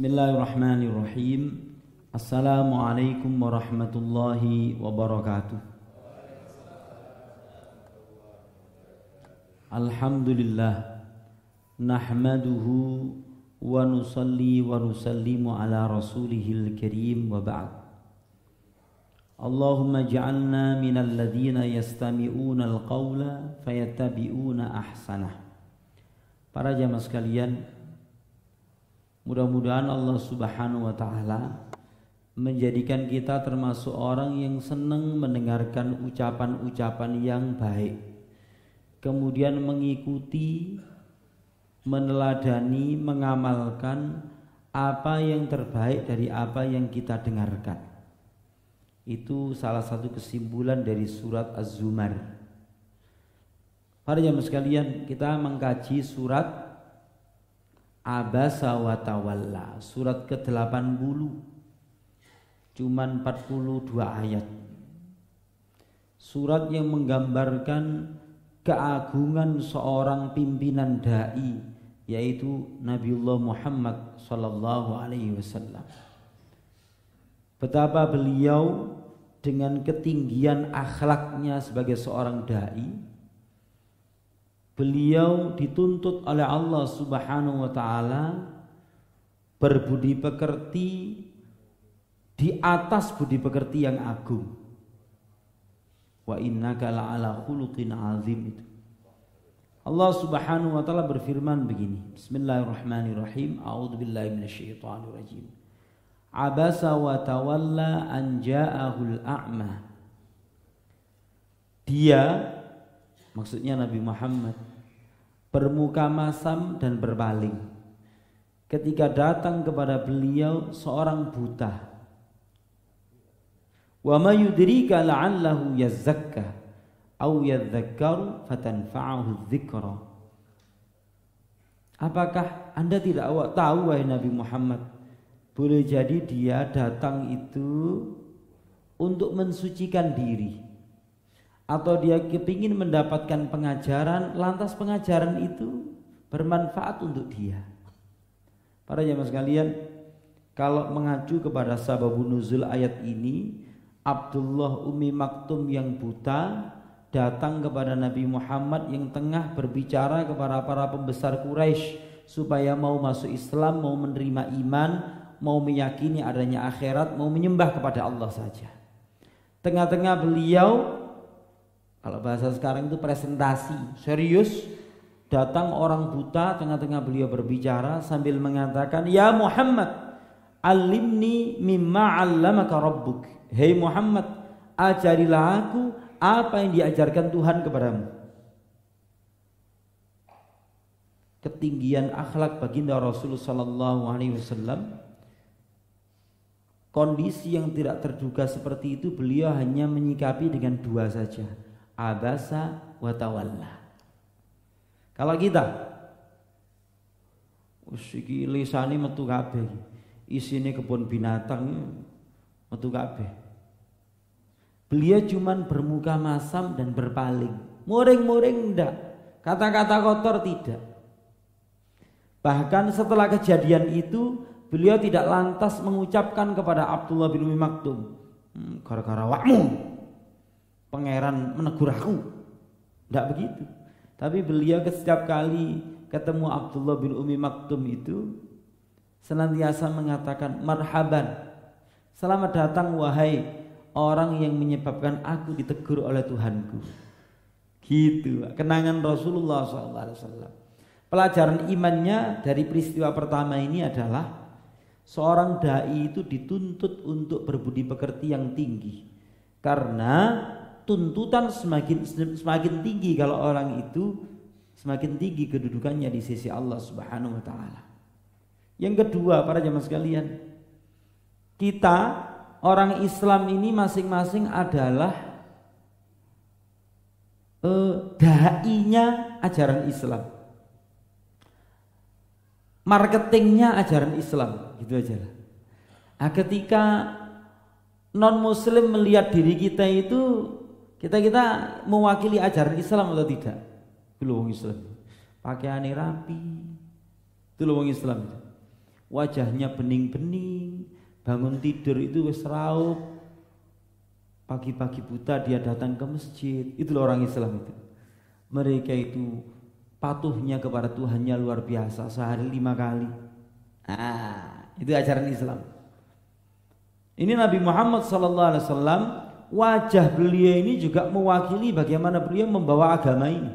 بسم الله الرحمن الرحيم السلام عليكم ورحمة الله وبركاته الحمد لله نحمده ونصلي ونسلم على رسوله الكريم وبعد اللهم اجعلنا من الذين يستمعون القول فيتبعون أحسنه para jamaah sekalian Mudah-mudahan Allah Subhanahu wa taala menjadikan kita termasuk orang yang senang mendengarkan ucapan-ucapan yang baik. Kemudian mengikuti, meneladani, mengamalkan apa yang terbaik dari apa yang kita dengarkan. Itu salah satu kesimpulan dari surat Az-Zumar. Para jamaah sekalian, kita mengkaji surat Abasa wa tawalla surat ke-80 cuman 42 ayat surat yang menggambarkan keagungan seorang pimpinan dai yaitu Nabiullah Muhammad sallallahu alaihi wasallam betapa beliau dengan ketinggian akhlaknya sebagai seorang dai beliau dituntut oleh Allah Subhanahu wa taala berbudi pekerti di atas budi pekerti yang agung. Wa innaka la'ala khuluqin azim itu. Allah Subhanahu wa taala berfirman begini. Bismillahirrahmanirrahim. A'udzu billahi minasyaitonir rajim. Abasa wa tawalla an a'ma. Dia maksudnya Nabi Muhammad bermuka masam dan berbaling Ketika datang kepada beliau seorang buta. Wa ma yudrika la'allahu au fatanfa'ahu dzikra. Apakah Anda tidak tahu wahai Nabi Muhammad? Boleh jadi dia datang itu untuk mensucikan diri atau dia kepingin mendapatkan pengajaran, lantas pengajaran itu bermanfaat untuk dia. Para jemaah sekalian, kalau mengacu kepada sabab nuzul ayat ini, Abdullah Umi Maktum yang buta datang kepada Nabi Muhammad yang tengah berbicara kepada para pembesar Quraisy supaya mau masuk Islam, mau menerima iman, mau meyakini adanya akhirat, mau menyembah kepada Allah saja. Tengah-tengah beliau kalau bahasa sekarang itu presentasi. Serius datang orang buta tengah-tengah beliau berbicara sambil mengatakan, "Ya Muhammad, alimni mimma 'allamaka rabbuk." Hei Muhammad, ajarilah aku apa yang diajarkan Tuhan kepadamu. Ketinggian akhlak baginda Rasulullah Sallallahu Alaihi Wasallam kondisi yang tidak terduga seperti itu beliau hanya menyikapi dengan dua saja abasa wa tawalla. Kalau kita Usiki lisani metu kabeh. Isine kebun binatang metu kabeh. Beliau cuman bermuka masam dan berpaling. Muring-muring ndak. Kata-kata kotor tidak. Bahkan setelah kejadian itu beliau tidak lantas mengucapkan kepada Abdullah bin Umi Maktum, hmm, gara-gara wakmu pangeran menegur aku. Tidak begitu. Tapi beliau setiap kali ketemu Abdullah bin Umi Maktum itu senantiasa mengatakan marhaban. Selamat datang wahai orang yang menyebabkan aku ditegur oleh Tuhanku. Gitu, kenangan Rasulullah SAW. Pelajaran imannya dari peristiwa pertama ini adalah seorang dai itu dituntut untuk berbudi pekerti yang tinggi karena tuntutan semakin semakin tinggi kalau orang itu semakin tinggi kedudukannya di sisi Allah Subhanahu wa taala. Yang kedua, para jemaah sekalian, kita orang Islam ini masing-masing adalah eh, dai-nya ajaran Islam. Marketingnya ajaran Islam, gitu aja lah. Nah, ketika non muslim melihat diri kita itu kita kita mewakili ajaran Islam atau tidak? Itu orang Islam. Pakaiannya rapi. itu wong Islam. Wajahnya bening-bening, bangun tidur itu wis Pagi-pagi buta dia datang ke masjid. Itulah orang Islam itu. Mereka itu patuhnya kepada Tuhannya luar biasa sehari lima kali. Ah, itu ajaran Islam. Ini Nabi Muhammad Sallallahu Alaihi Wasallam wajah beliau ini juga mewakili bagaimana beliau membawa agama ini.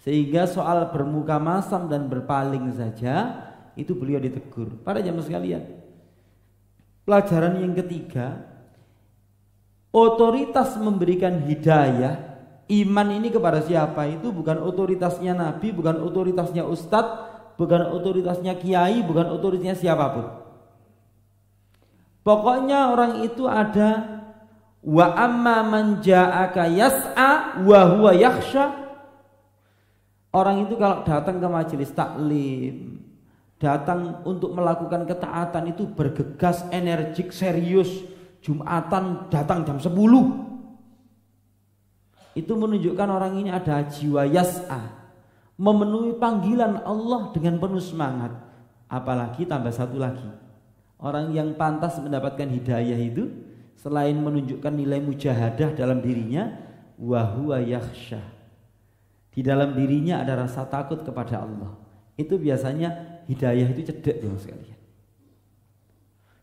Sehingga soal bermuka masam dan berpaling saja itu beliau ditegur. Para jamaah sekalian, pelajaran yang ketiga, otoritas memberikan hidayah iman ini kepada siapa itu bukan otoritasnya nabi, bukan otoritasnya ustadz, bukan otoritasnya kiai, bukan otoritasnya siapapun. Pokoknya orang itu ada wa amma man ja'aka yas'a wa huwa yakhsha. Orang itu kalau datang ke majelis taklim, datang untuk melakukan ketaatan itu bergegas, energik, serius. Jumatan datang jam 10. Itu menunjukkan orang ini ada jiwa yas'a, memenuhi panggilan Allah dengan penuh semangat. Apalagi tambah satu lagi, Orang yang pantas mendapatkan hidayah itu selain menunjukkan nilai mujahadah dalam dirinya, wahuwa yakhsha. Di dalam dirinya ada rasa takut kepada Allah. Itu biasanya hidayah itu cedek dong sekalian.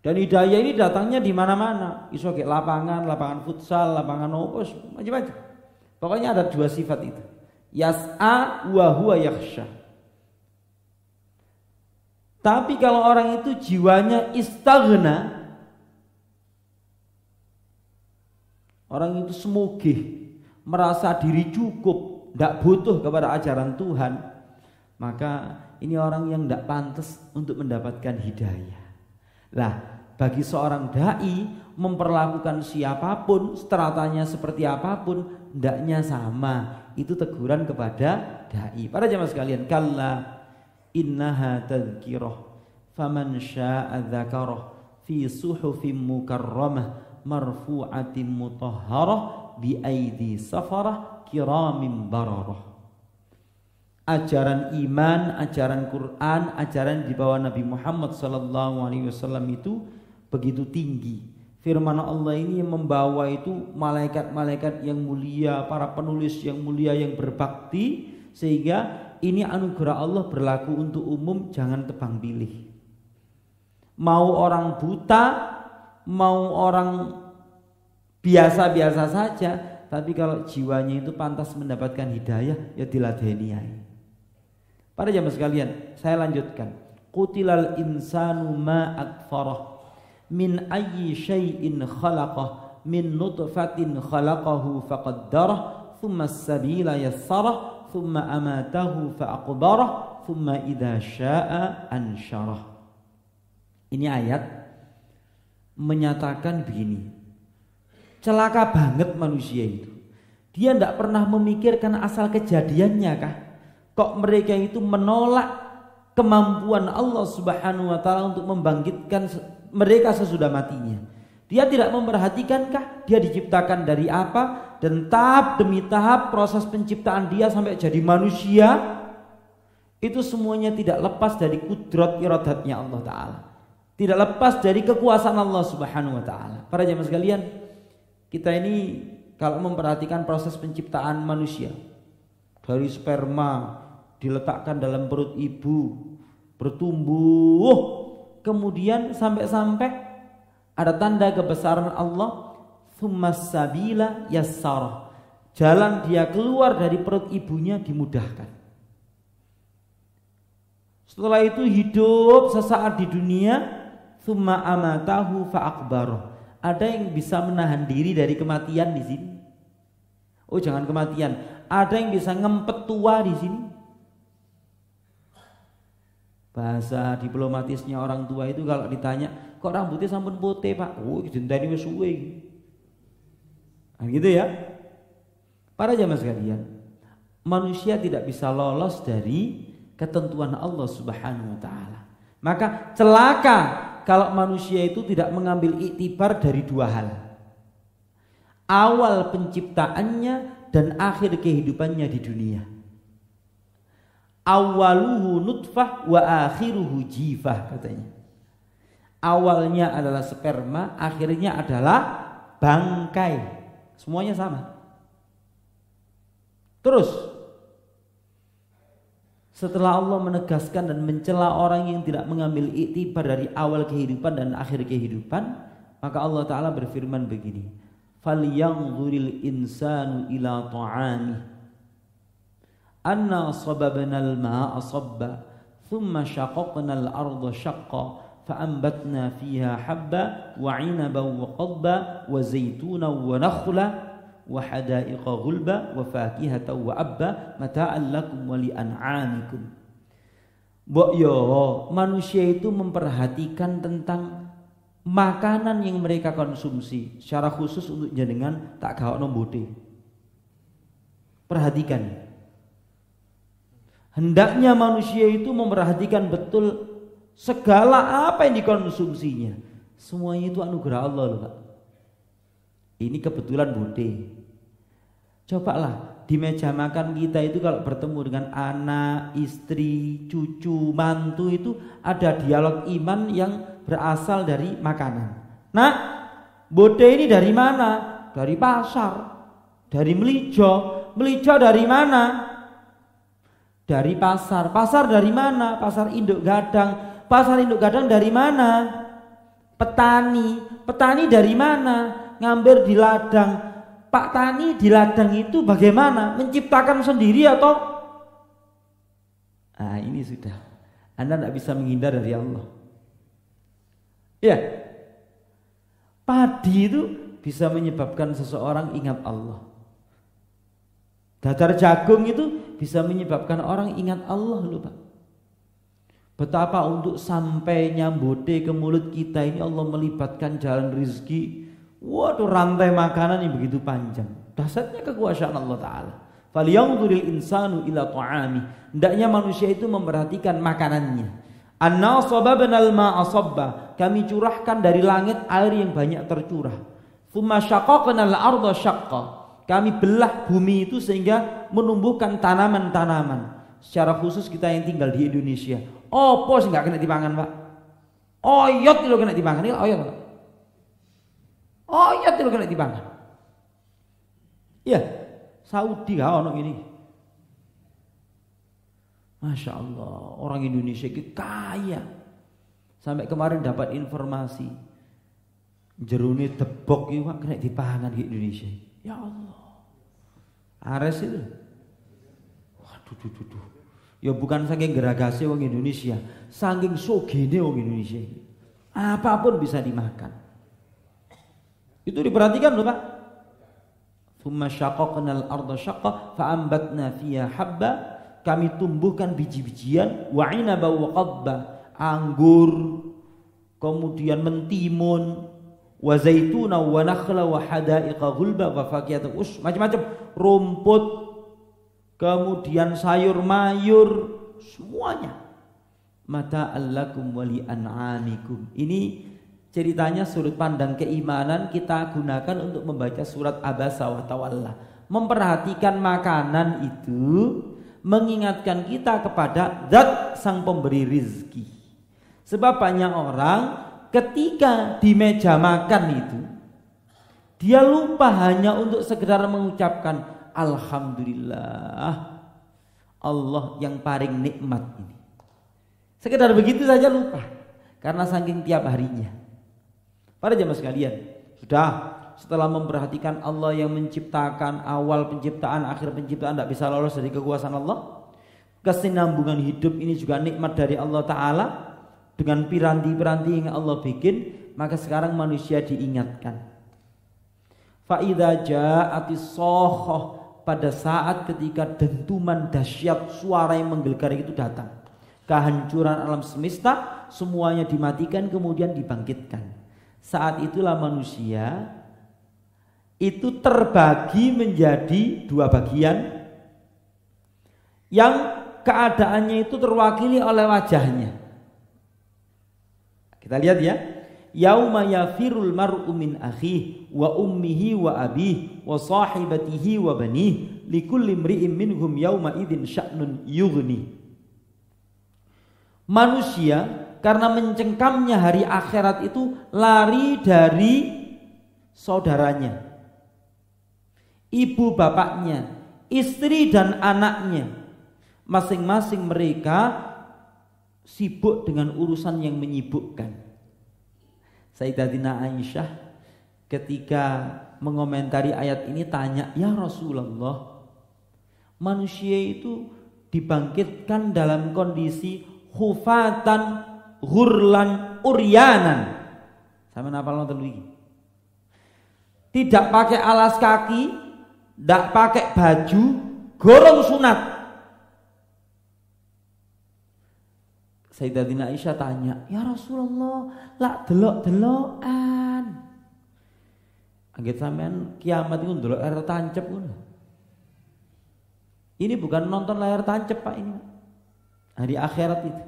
Dan hidayah ini datangnya di mana-mana. Iso kayak lapangan, lapangan futsal, lapangan opos, macam-macam. Pokoknya ada dua sifat itu. Yas'a wa huwa yakhsha. Tapi kalau orang itu jiwanya istagna, orang itu semogih, merasa diri cukup, tidak butuh kepada ajaran Tuhan, maka ini orang yang tidak pantas untuk mendapatkan hidayah. Lah, bagi seorang dai memperlakukan siapapun, stratanya seperti apapun, ndaknya sama. Itu teguran kepada dai. Para jamaah sekalian, kalla innaha tadhkirah faman syaa'a dzakarah fi suhufin mukarramah marfu'atin mutahharah bi aidi safarah kiramin bararah ajaran iman, ajaran Quran, ajaran di bawah Nabi Muhammad sallallahu alaihi wasallam itu begitu tinggi. Firman Allah ini yang membawa itu malaikat-malaikat yang mulia, para penulis yang mulia yang berbakti sehingga ini anugerah Allah berlaku untuk umum, jangan tebang pilih. Mau orang buta, mau orang biasa-biasa saja, tapi kalau jiwanya itu pantas mendapatkan hidayah, ya diladeni Pada jam sekalian, saya lanjutkan. Kutilal insanu ma akfarah min ayyi syai'in khalaqah min nutfatin khalaqahu faqaddarah thumma sabila yassarah thumma amatahu fa'aqbarah thumma idha sya'a ansyarah ini ayat menyatakan begini celaka banget manusia itu dia tidak pernah memikirkan asal kejadiannya kah kok mereka itu menolak kemampuan Allah Subhanahu wa taala untuk membangkitkan mereka sesudah matinya dia tidak memperhatikankah dia diciptakan dari apa dan tahap demi tahap proses penciptaan dia sampai jadi manusia itu semuanya tidak lepas dari kudrat iradatnya Allah Ta'ala tidak lepas dari kekuasaan Allah Subhanahu Wa Ta'ala para jemaah sekalian kita ini kalau memperhatikan proses penciptaan manusia dari sperma diletakkan dalam perut ibu bertumbuh kemudian sampai-sampai ada tanda kebesaran Allah sabila jalan dia keluar dari perut ibunya dimudahkan setelah itu hidup sesaat di dunia thumma amatahu faakbaroh ada yang bisa menahan diri dari kematian di sini oh jangan kematian ada yang bisa ngempet tua di sini bahasa diplomatisnya orang tua itu kalau ditanya kok rambutnya sampun putih pak oh dinteni ini suwe nah, gitu ya para jamaah sekalian manusia tidak bisa lolos dari ketentuan Allah subhanahu wa ta'ala maka celaka kalau manusia itu tidak mengambil iktibar dari dua hal awal penciptaannya dan akhir kehidupannya di dunia awaluhu nutfah wa akhiruhu jifah katanya. Awalnya adalah sperma, akhirnya adalah bangkai. Semuanya sama. Terus setelah Allah menegaskan dan mencela orang yang tidak mengambil iktibar dari awal kehidupan dan akhir kehidupan, maka Allah taala berfirman begini: insanu ila anna sababna al-ma'a asabba thumma shaqaqna al-arda shaqqa wa فيها wa وعنبا وقضبا وزيتونا ونخلا wa غلبا وفاكهة وأبا متاعا لكم ولأنعامكم Mbok yo manusia itu memperhatikan tentang makanan yang mereka konsumsi secara khusus untuk jenengan tak kau nombote. Perhatikan. Hendaknya manusia itu memperhatikan betul segala apa yang dikonsumsinya. Semuanya itu anugerah Allah loh Pak. Ini kebetulan bude. lah di meja makan kita itu kalau bertemu dengan anak, istri, cucu, mantu itu ada dialog iman yang berasal dari makanan. Nah, bode ini dari mana? Dari pasar, dari melijo. Melijo dari mana? Dari pasar. Pasar dari mana? Pasar induk gadang. Pasar induk gadang dari mana? Petani. Petani dari mana? Ngambil di ladang. Pak Tani di ladang itu bagaimana? Menciptakan sendiri atau? Nah ini sudah. Anda tidak bisa menghindar dari Allah. Ya. Padi itu bisa menyebabkan seseorang ingat Allah. Datar jagung itu bisa menyebabkan orang ingat Allah lupa. Betapa untuk sampainya nyambode ke mulut kita ini Allah melibatkan jalan rizki. Waduh rantai makanan yang begitu panjang. Dasarnya kekuasaan Allah Ta'ala. Faliyangzuril insanu ila ta'ami. Tidaknya manusia itu memperhatikan makanannya. Anna sababnal ma'asabba. Kami curahkan dari langit air yang banyak tercurah. Thumma syaqaqnal arda syaqqa kami belah bumi itu sehingga menumbuhkan tanaman-tanaman. Secara khusus kita yang tinggal di Indonesia. Oh, sih nggak kena dipangan pak. Oyot itu kena dipangan. Ini oyot pak. Oyot itu kena dipangan. Iya, Saudi gak ono ini. Masya Allah, orang Indonesia itu kaya. Sampai kemarin dapat informasi jerune tebok itu iya, Pak kena dipangan di Indonesia. Ya Allah. Ares itu. Waduh, duh, duh, duh. Ya bukan saking geragasi orang Indonesia, saking sogene orang Indonesia. Apapun bisa dimakan. Itu diperhatikan loh Pak. Thumma syaqaqna al-ardha syaqqa fa'ambatna fiha habba kami tumbuhkan biji-bijian wa inaba wa qabba anggur kemudian mentimun wa zaituna wa nakhla wa hadaiqa ghulba wa faqiyatan us macam-macam rumput kemudian sayur mayur semuanya mata allakum wali an'amikum ini ceritanya sudut pandang keimanan kita gunakan untuk membaca surat abasa wa tawalla memperhatikan makanan itu mengingatkan kita kepada zat sang pemberi rizki sebab banyak orang ketika di meja makan itu dia lupa hanya untuk segera mengucapkan alhamdulillah Allah yang paling nikmat ini. Sekedar begitu saja lupa karena saking tiap harinya. Pada jamaah sekalian, sudah setelah memperhatikan Allah yang menciptakan awal penciptaan, akhir penciptaan tidak bisa lolos dari kekuasaan Allah. Kesinambungan hidup ini juga nikmat dari Allah Ta'ala dengan piranti-piranti yang Allah bikin maka sekarang manusia diingatkan Fa'idha ja'ati sohoh pada saat ketika dentuman dahsyat suara yang menggelegar itu datang. Kehancuran alam semesta semuanya dimatikan kemudian dibangkitkan. Saat itulah manusia itu terbagi menjadi dua bagian yang keadaannya itu terwakili oleh wajahnya. Kita lihat ya. Yauma yafirul mar'u min akhihi wa ummihi wa abihi wa sahibatihi wa banih. likulli imri'in minhum yauma idin sya'nun yughni. Manusia karena mencengkamnya hari akhirat itu lari dari saudaranya, ibu bapaknya, istri dan anaknya. Masing-masing mereka sibuk dengan urusan yang menyibukkan. Sayyidatina Aisyah ketika mengomentari ayat ini tanya, "Ya Rasulullah, manusia itu dibangkitkan dalam kondisi hufatan, hurlan, uryanan." Sama apa nonton Tidak pakai alas kaki, tidak pakai baju, gorong sunat, Sayyidatina Aisyah tanya, "Ya Rasulullah, lak delok-delokan." Anggit sampean kiamat itu delok layar tancep ngono. Ini bukan nonton layar tancep Pak ini. Hari akhirat itu.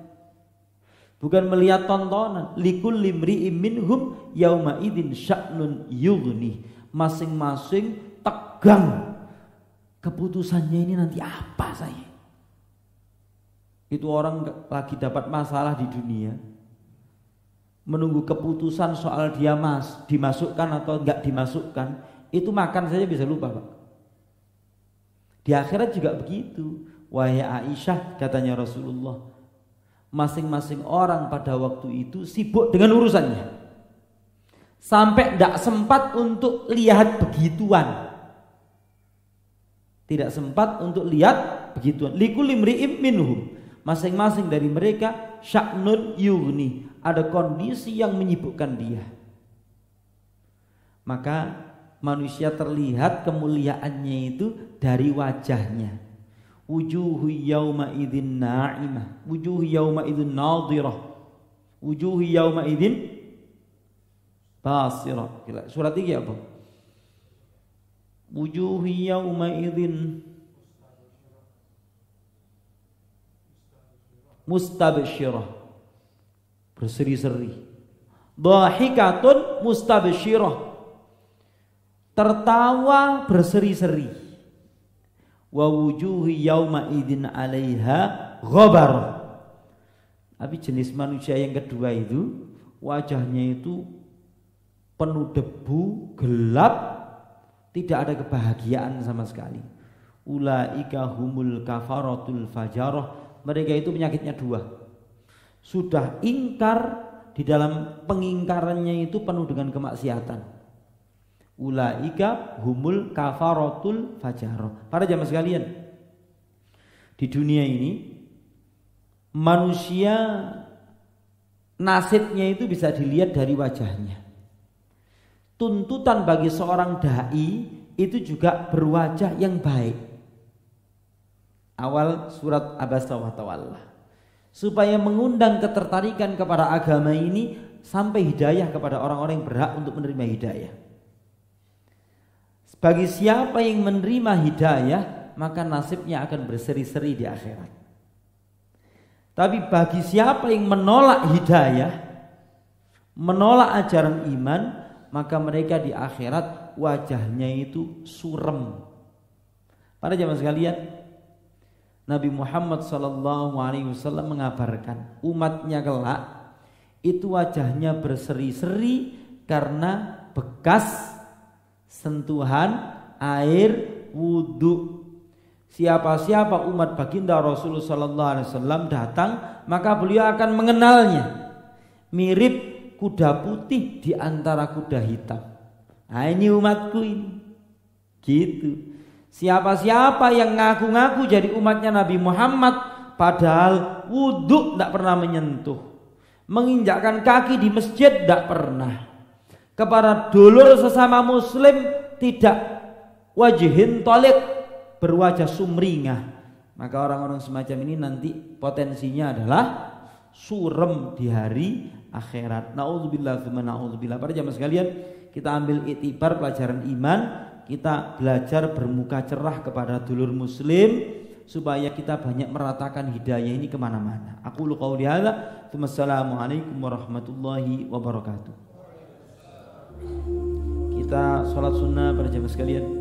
Bukan melihat tontonan. Likul limri minhum yauma idin sya'nun yughni. Masing-masing tegang. Keputusannya ini nanti apa saya? itu orang lagi dapat masalah di dunia menunggu keputusan soal dia mas dimasukkan atau enggak dimasukkan itu makan saja bisa lupa pak di akhirat juga begitu wahai Aisyah katanya Rasulullah masing-masing orang pada waktu itu sibuk dengan urusannya sampai tidak sempat untuk lihat begituan tidak sempat untuk lihat begituan likulimriim imri'im minhum Masing-masing dari mereka syaknun yugni, ada kondisi yang menyibukkan dia. Maka manusia terlihat kemuliaannya itu dari wajahnya. Wujuhu yauma idin na'imah, wujuhu yauma idin nadhirah, wujuhu yauma idin basirah. Surat ini apa? Wujuhu yauma idin mustabsyirah berseri-seri dahikatun mustabsyirah tertawa berseri-seri wa wujuhi yauma idin 'alaiha ghabar tapi jenis manusia yang kedua itu wajahnya itu penuh debu gelap tidak ada kebahagiaan sama sekali ulaika humul kafaratul fajarah mereka itu penyakitnya dua. Sudah ingkar di dalam pengingkarannya itu penuh dengan kemaksiatan. Ulaika humul kafaratul fajaroh Para jamaah sekalian, di dunia ini manusia nasibnya itu bisa dilihat dari wajahnya. Tuntutan bagi seorang dai itu juga berwajah yang baik awal surat Abasa wa Tawalla supaya mengundang ketertarikan kepada agama ini sampai hidayah kepada orang-orang yang berhak untuk menerima hidayah. Bagi siapa yang menerima hidayah, maka nasibnya akan berseri-seri di akhirat. Tapi bagi siapa yang menolak hidayah, menolak ajaran iman, maka mereka di akhirat wajahnya itu surem. Pada zaman sekalian, Nabi Muhammad SAW Alaihi Wasallam mengabarkan umatnya kelak itu wajahnya berseri-seri karena bekas sentuhan air wudhu. Siapa-siapa umat baginda Rasulullah SAW Alaihi Wasallam datang maka beliau akan mengenalnya mirip kuda putih di antara kuda hitam. Nah, ini umatku ini. Gitu. Siapa-siapa yang ngaku-ngaku jadi umatnya Nabi Muhammad padahal wuduk tidak pernah menyentuh. Menginjakkan kaki di masjid tidak pernah. Kepada dulur sesama muslim tidak wajihin tolik berwajah sumringah. Maka orang-orang semacam ini nanti potensinya adalah surem di hari akhirat. Na'udzubillah, tsumma nauzubillah. Para jamaah sekalian, kita ambil itibar pelajaran iman kita belajar bermuka cerah kepada dulur muslim supaya kita banyak meratakan hidayah ini kemana-mana. Aku lu kau lihada. Assalamualaikum warahmatullahi wabarakatuh. Kita sholat sunnah pada jam sekalian.